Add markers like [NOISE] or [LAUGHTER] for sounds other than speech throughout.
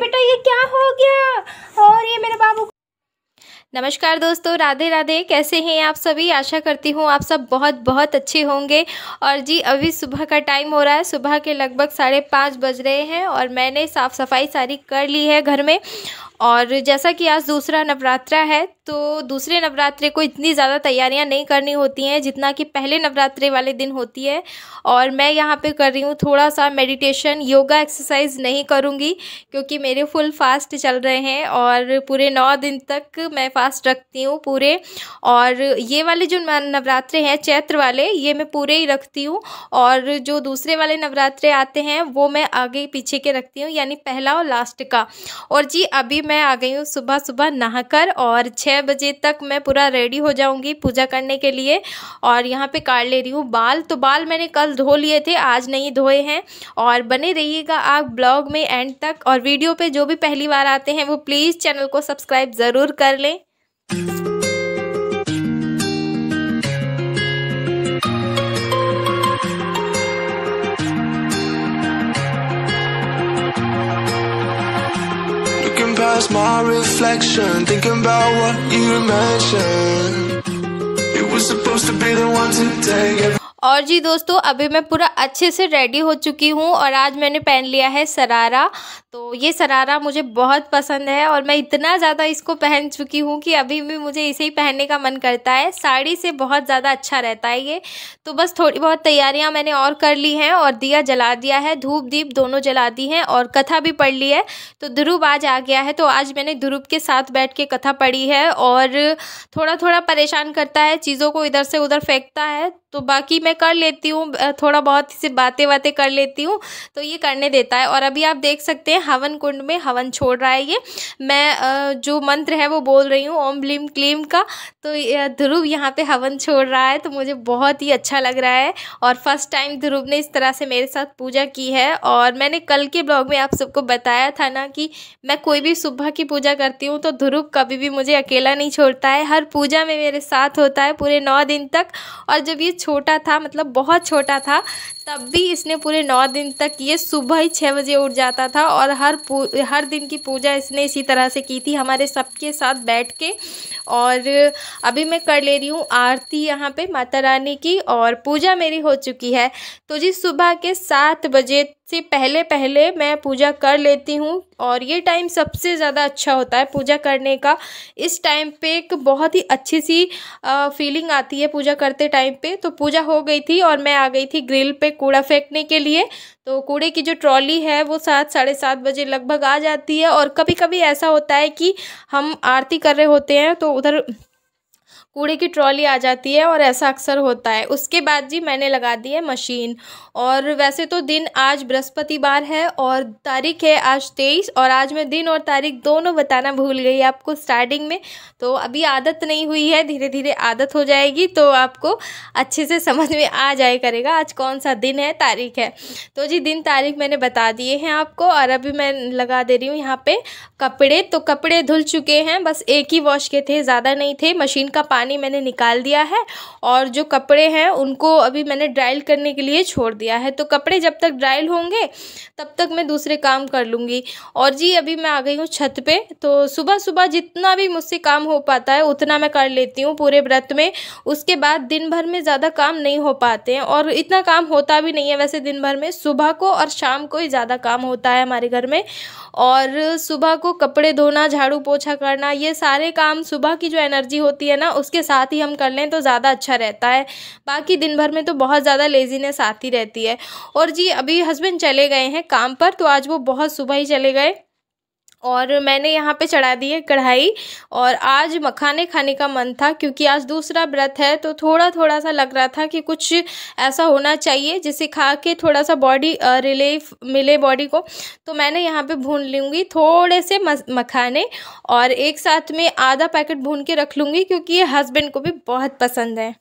बेटा ये क्या हो गया और ये मेरे बाबू नमस्कार दोस्तों राधे राधे कैसे हैं आप सभी आशा करती हूँ आप सब बहुत बहुत अच्छे होंगे और जी अभी सुबह का टाइम हो रहा है सुबह के लगभग साढ़े पाँच बज रहे हैं और मैंने साफ़ सफाई सारी कर ली है घर में और जैसा कि आज दूसरा नवरात्रा है तो दूसरे नवरात्रे को इतनी ज़्यादा तैयारियां नहीं करनी होती हैं जितना कि पहले नवरात्रे वाले दिन होती है और मैं यहाँ पे कर रही हूँ थोड़ा सा मेडिटेशन योगा एक्सरसाइज नहीं करूँगी क्योंकि मेरे फुल फास्ट चल रहे हैं और पूरे नौ दिन तक मैं फास्ट रखती हूँ पूरे और ये वाले जो नवरात्रे हैं चैत्र वाले ये मैं पूरे ही रखती हूँ और जो दूसरे वाले नवरात्रे आते हैं वो मैं आगे पीछे के रखती हूँ यानी पहला और लास्ट का और जी अभी मैं आ गई हूँ सुबह सुबह नहाकर और छः छः बजे तक मैं पूरा रेडी हो जाऊंगी पूजा करने के लिए और यहाँ पे काट ले रही हूँ बाल तो बाल मैंने कल धो लिए थे आज नहीं धोए हैं और बने रहिएगा आप ब्लॉग में एंड तक और वीडियो पे जो भी पहली बार आते हैं वो प्लीज़ चैनल को सब्सक्राइब ज़रूर कर लें past my reflection Thinking about what you mentioned You were supposed to be the one to take it. और जी दोस्तों अभी मैं पूरा अच्छे से रेडी हो चुकी हूँ और आज मैंने पहन लिया है सरारा तो ये सरारा मुझे बहुत पसंद है और मैं इतना ज़्यादा इसको पहन चुकी हूँ कि अभी भी मुझे इसे ही पहनने का मन करता है साड़ी से बहुत ज़्यादा अच्छा रहता है ये तो बस थोड़ी बहुत तैयारियाँ मैंने और कर ली हैं और दिया जला दिया है धूप दीप दोनों जला दी हैं और कथा भी पढ़ ली है तो ध्रुव आज आ गया है तो आज मैंने ध्रुव के साथ बैठ के कथा पढ़ी है और थोड़ा थोड़ा परेशान करता है चीज़ों को इधर से उधर फेंकता है तो बाकी मैं कर लेती हूँ थोड़ा बहुत से बातें बातें कर लेती हूँ तो ये करने देता है और अभी आप देख सकते हैं हवन कुंड में हवन छोड़ रहा है ये मैं जो मंत्र है वो बोल रही हूँ ओम ब्लीम क्लीम का तो ध्रुव यहाँ पे हवन छोड़ रहा है तो मुझे बहुत ही अच्छा लग रहा है और फर्स्ट टाइम ध्रुव ने इस तरह से मेरे साथ पूजा की है और मैंने कल के ब्लॉग में आप सबको बताया था ना कि मैं कोई भी सुबह की पूजा करती हूँ तो ध्रुव कभी भी मुझे अकेला नहीं छोड़ता है हर पूजा में मेरे साथ होता है पूरे नौ दिन तक और जब ये छोटा था मतलब बहुत छोटा था तब भी इसने पूरे नौ दिन तक ये सुबह ही छः बजे उठ जाता था और हर हर दिन की पूजा इसने इसी तरह से की थी हमारे सबके साथ बैठ के और अभी मैं कर ले रही हूँ आरती यहाँ पे माता रानी की और पूजा मेरी हो चुकी है तो जी सुबह के सात बजे से पहले पहले मैं पूजा कर लेती हूँ और ये टाइम सबसे ज़्यादा अच्छा होता है पूजा करने का इस टाइम पे एक बहुत ही अच्छी सी फीलिंग आती है पूजा करते टाइम पे तो पूजा हो गई थी और मैं आ गई थी ग्रिल पे कूड़ा फेंकने के लिए तो कूड़े की जो ट्रॉली है वो सात साढ़े सात बजे लगभग आ जाती है और कभी कभी ऐसा होता है कि हम आरती कर रहे होते हैं तो उधर कूड़े की ट्रॉली आ जाती है और ऐसा अक्सर होता है उसके बाद जी मैंने लगा दी है मशीन और वैसे तो दिन आज बृहस्पतिवार है और तारीख है आज तेईस और आज मैं दिन और तारीख दोनों बताना भूल गई आपको स्टार्टिंग में तो अभी आदत नहीं हुई है धीरे धीरे आदत हो जाएगी तो आपको अच्छे से समझ में आ जाए करेगा आज कौन सा दिन है तारीख है तो जी दिन तारीख मैंने बता दिए हैं आपको और अभी मैं लगा दे रही हूँ यहाँ पर कपड़े तो कपड़े धुल चुके हैं बस एक ही वॉश के थे ज़्यादा नहीं थे मशीन का पानी मैंने निकाल दिया है और जो कपड़े हैं उनको अभी मैंने ड्राइल करने के लिए छोड़ दिया है तो कपड़े जब तक ड्राइल होंगे तब तक मैं दूसरे काम कर लूँगी और जी अभी मैं आ गई हूँ छत पर तो सुबह सुबह जितना भी मुझसे काम हो पाता है उतना मैं कर लेती हूँ पूरे व्रत में उसके बाद दिन भर में ज़्यादा काम नहीं हो पाते हैं और इतना काम होता भी नहीं है वैसे दिन भर में सुबह को और शाम को ही ज़्यादा काम होता है हमारे घर में और सुबह को कपड़े धोना झाड़ू पोछा करना ये सारे काम सुबह की जो एनर्जी होती है ना उस उसके साथ ही हम कर लें तो ज़्यादा अच्छा रहता है बाकी दिन भर में तो बहुत ज़्यादा लेज़ीनेस आती रहती है और जी अभी हस्बैंड चले गए हैं काम पर तो आज वो बहुत सुबह ही चले गए और मैंने यहाँ पे चढ़ा दी है कढ़ाई और आज मखाने खाने का मन था क्योंकि आज दूसरा व्रत है तो थोड़ा थोड़ा सा लग रहा था कि कुछ ऐसा होना चाहिए जिसे खा के थोड़ा सा बॉडी रिलीफ मिले बॉडी को तो मैंने यहाँ पे भून लूँगी थोड़े से मखाने और एक साथ में आधा पैकेट भून के रख लूँगी क्योंकि ये हस्बैंड को भी बहुत पसंद है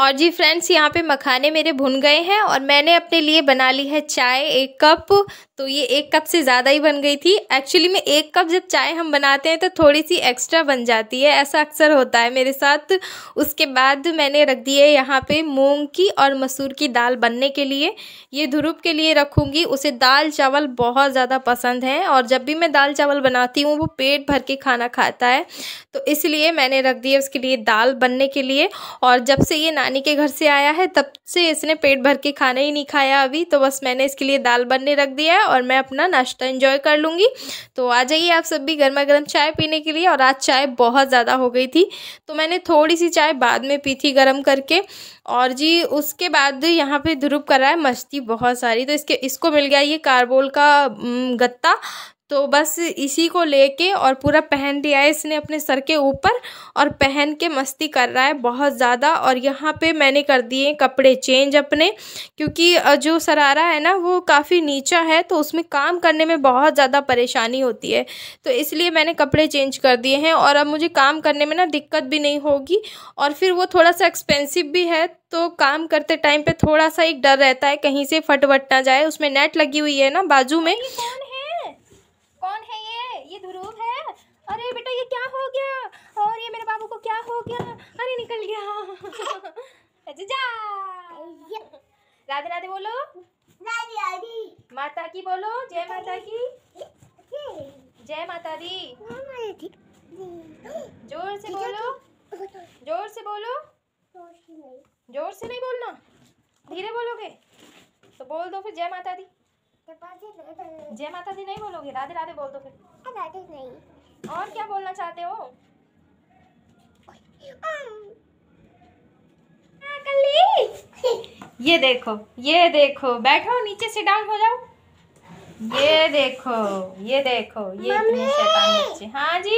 और जी फ्रेंड्स यहाँ पे मखाने मेरे भुन गए हैं और मैंने अपने लिए बना ली है चाय एक कप तो ये एक कप से ज़्यादा ही बन गई थी एक्चुअली में एक कप जब चाय हम बनाते हैं तो थोड़ी सी एक्स्ट्रा बन जाती है ऐसा अक्सर होता है मेरे साथ उसके बाद मैंने रख दी है यहाँ पे मूंग की और मसूर की दाल बनने के लिए ये ध्रुप के लिए रखूँगी उसे दाल चावल बहुत ज़्यादा पसंद है और जब भी मैं दाल चावल बनाती हूँ वो पेट भर के खाना खाता है तो इसलिए मैंने रख दिया उसके लिए दाल बनने के लिए और जब से ये नानी के घर से आया है तब से इसने पेट भर के खाना ही नहीं खाया अभी तो बस मैंने इसके लिए दाल बनने रख दिया है और मैं अपना नाश्ता इंजॉय कर लूँगी तो आ जाइए आप सब भी गर्मा गर्म चाय पीने के लिए और आज चाय बहुत ज़्यादा हो गई थी तो मैंने थोड़ी सी चाय बाद में पी थी गर्म करके और जी उसके बाद यहाँ पे ध्रुप कर रहा है मस्ती बहुत सारी तो इसके इसको मिल गया ये कार्बोल का गत्ता तो बस इसी को लेके और पूरा पहन लिया है इसने अपने सर के ऊपर और पहन के मस्ती कर रहा है बहुत ज़्यादा और यहाँ पे मैंने कर दिए कपड़े चेंज अपने क्योंकि जो सरारा है ना वो काफ़ी नीचा है तो उसमें काम करने में बहुत ज़्यादा परेशानी होती है तो इसलिए मैंने कपड़े चेंज कर दिए हैं और अब मुझे काम करने में ना दिक्कत भी नहीं होगी और फिर वो थोड़ा सा एक्सपेंसिव भी है तो काम करते टाइम पे थोड़ा सा एक डर रहता है कहीं से फट ना जाए उसमें नेट लगी हुई है ना बाजू में अरे बेटा ये क्या हो गया और ये मेरे बाबू को क्या हो गया अरे निकल गया [LAUGHS] अच्छा, राधे राधे बोलो राधे राधे माता की बोलो जय माता की जय माता दी जोर से बोलो जोर से बोलो जोर से नहीं बोलना धीरे बोलोगे तो बोल दो फिर जय माता दी जय माता दी नहीं बोलोगे राधे राधे बोल दो फिर राधे नहीं और क्या बोलना चाहते हो um, ये देखो ये देखो बैठो नीचे से डाउन हो जाओ ये देखो ये देखो ये इतने बच्चे हाँ जी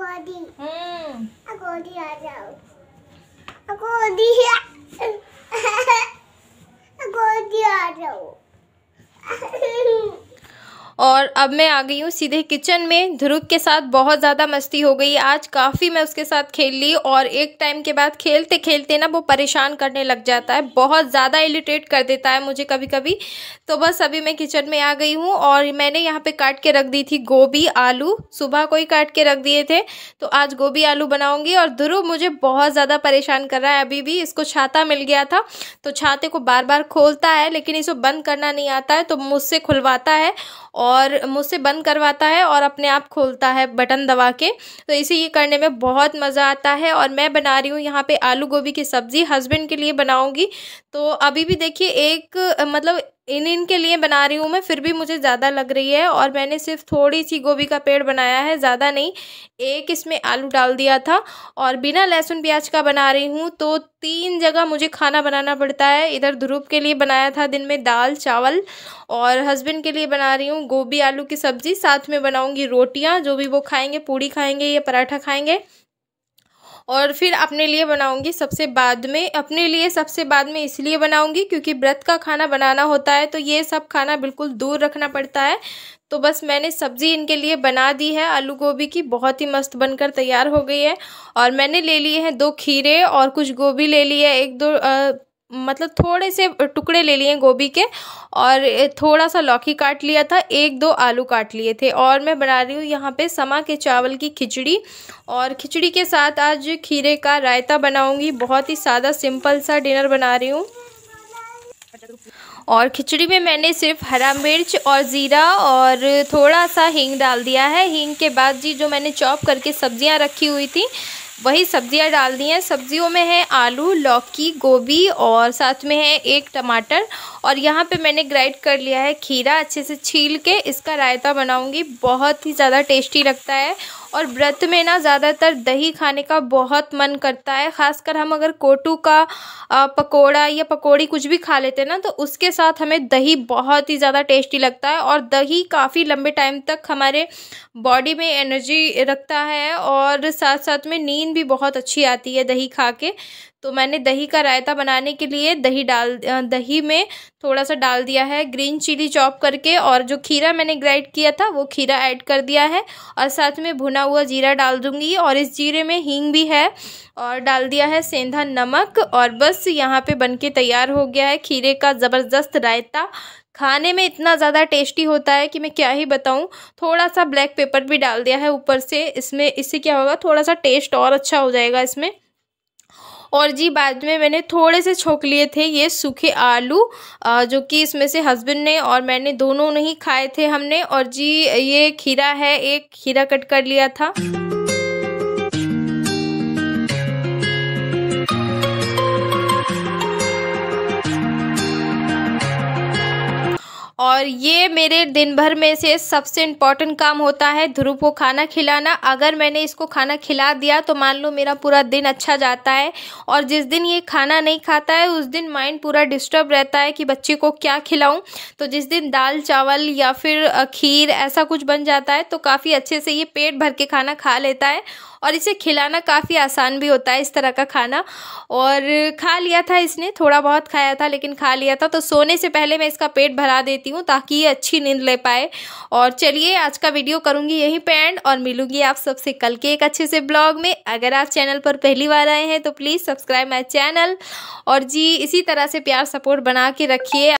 गोदी गोदी हम्म। आ जाओ गोदी [LAUGHS] आ जाओ [LAUGHS] और अब मैं आ गई हूँ सीधे किचन में ध्रुव के साथ बहुत ज़्यादा मस्ती हो गई आज काफ़ी मैं उसके साथ खेल ली और एक टाइम के बाद खेलते खेलते ना वो परेशान करने लग जाता है बहुत ज़्यादा इलिटेट कर देता है मुझे कभी कभी तो बस अभी मैं किचन में आ गई हूँ और मैंने यहाँ पर काट के रख दी थी गोभी आलू सुबह को ही काट के रख दिए थे तो आज गोभी आलू बनाऊँगी और ध्रुव मुझे बहुत ज़्यादा परेशान कर रहा है अभी भी इसको छाता मिल गया था तो छाते को बार बार खोलता है लेकिन इसको बंद करना नहीं आता है तो मुझसे खुलवाता है और और मुझसे बंद करवाता है और अपने आप खोलता है बटन दबा के तो इसे ये करने में बहुत मज़ा आता है और मैं बना रही हूँ यहाँ पे आलू गोभी की सब्ज़ी हस्बैंड के लिए बनाऊँगी तो अभी भी देखिए एक मतलब इन इन के लिए बना रही हूँ मैं फिर भी मुझे ज़्यादा लग रही है और मैंने सिर्फ थोड़ी सी गोभी का पेड़ बनाया है ज़्यादा नहीं एक इसमें आलू डाल दिया था और बिना लहसुन प्याज का बना रही हूँ तो तीन जगह मुझे खाना बनाना पड़ता है इधर ध्रुव के लिए बनाया था दिन में दाल चावल और हस्बैंड के लिए बना रही हूँ गोभी आलू की सब्ज़ी साथ में बनाऊँगी रोटियाँ जो भी वो खाएँगे पूड़ी खाएँगे या पराठा खाएँगे और फिर अपने लिए बनाऊंगी सबसे बाद में अपने लिए सबसे बाद में इसलिए बनाऊंगी क्योंकि व्रत का खाना बनाना होता है तो ये सब खाना बिल्कुल दूर रखना पड़ता है तो बस मैंने सब्ज़ी इनके लिए बना दी है आलू गोभी की बहुत ही मस्त बनकर तैयार हो गई है और मैंने ले लिए हैं दो खीरे और कुछ गोभी ले ली है एक दो मतलब थोड़े से टुकड़े ले लिए गोभी के और थोड़ा सा लौकी काट लिया था एक दो आलू काट लिए थे और मैं बना रही हूँ यहाँ पे समा के चावल की खिचड़ी और खिचड़ी के साथ आज खीरे का रायता बनाऊँगी बहुत ही सादा सिंपल सा डिनर बना रही हूँ और खिचड़ी में मैंने सिर्फ हरा मिर्च और ज़ीरा और थोड़ा सा हींग डाल दिया है हींग के बाद जी जो मैंने चॉप करके सब्जियां रखी हुई थी वही सब्जियां डाल दी हैं सब्जियों में है आलू लौकी गोभी और साथ में है एक टमाटर और यहाँ पे मैंने ग्राइंड कर लिया है खीरा अच्छे से छील के इसका रायता बनाऊँगी बहुत ही ज़्यादा टेस्टी लगता है और व्रत में ना ज़्यादातर दही खाने का बहुत मन करता है ख़ासकर हम अगर कोटू का पकोड़ा या पकोड़ी कुछ भी खा लेते हैं ना तो उसके साथ हमें दही बहुत ही ज़्यादा टेस्टी लगता है और दही काफ़ी लंबे टाइम तक हमारे बॉडी में एनर्जी रखता है और साथ साथ में नींद भी बहुत अच्छी आती है दही खा के तो मैंने दही का रायता बनाने के लिए दही डाल दही में थोड़ा सा डाल दिया है ग्रीन चिली चॉप करके और जो खीरा मैंने ग्राइड किया था वो खीरा ऐड कर दिया है और साथ में भुना हुआ जीरा डाल दूँगी और इस जीरे में हींग भी है और डाल दिया है सेंधा नमक और बस यहाँ पे बनके तैयार हो गया है खीरे का ज़बरदस्त रायता खाने में इतना ज़्यादा टेस्टी होता है कि मैं क्या ही बताऊँ थोड़ा सा ब्लैक पेपर भी डाल दिया है ऊपर से इसमें इससे क्या होगा थोड़ा सा टेस्ट और अच्छा हो जाएगा इसमें और जी बाद में मैंने थोड़े से छोंक लिए थे ये सूखे आलू जो कि इसमें से हस्बैंड ने और मैंने दोनों नहीं खाए थे हमने और जी ये खीरा है एक खीरा कट कर लिया था और ये मेरे दिन भर में से सबसे इम्पॉर्टेंट काम होता है ध्रुव को खाना खिलाना अगर मैंने इसको खाना खिला दिया तो मान लो मेरा पूरा दिन अच्छा जाता है और जिस दिन ये खाना नहीं खाता है उस दिन माइंड पूरा डिस्टर्ब रहता है कि बच्चे को क्या खिलाऊं तो जिस दिन दाल चावल या फिर खीर ऐसा कुछ बन जाता है तो काफ़ी अच्छे से ये पेट भर के खाना खा लेता है और इसे खिलाना काफ़ी आसान भी होता है इस तरह का खाना और खा लिया था इसने थोड़ा बहुत खाया था लेकिन खा लिया था तो सोने से पहले मैं इसका पेट भरा देती हूँ ताकि ये अच्छी नींद ले पाए और चलिए आज का वीडियो करूँगी यहीं पर एंड और मिलूँगी आप सबसे कल के एक अच्छे से ब्लॉग में अगर आप चैनल पर पहली बार आए हैं तो प्लीज़ सब्सक्राइब माई चैनल और जी इसी तरह से प्यार सपोर्ट बना के रखिए